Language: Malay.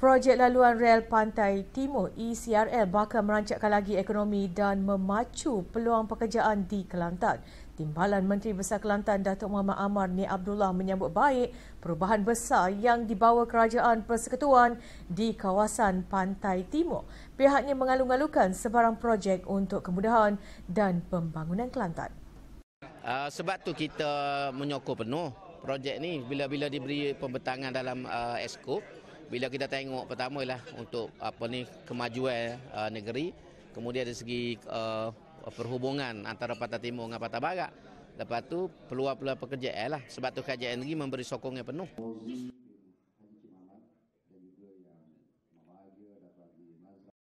Projek laluan rel pantai timur ECRL bakal merancakkan lagi ekonomi dan memacu peluang pekerjaan di Kelantan. Timbalan Menteri Besar Kelantan Datuk Muhammad Amar Ni Abdullah menyambut baik perubahan besar yang dibawa kerajaan persekutuan di kawasan pantai timur. Pihaknya mengalung-alungkan sebarang projek untuk kemudahan dan pembangunan Kelantan. Uh, sebab tu kita menyokong penuh projek ni bila-bila diberi pembentangan dalam uh, ah, esko bila kita tengok pertama lah untuk apa ni kemajuan uh, negeri kemudian dari segi uh, perhubungan antara Patah Timur dengan Patah Barat lepas tu peluang-peluang pekerjaan lah sebab tu kajian negeri memberi sokongan penuh.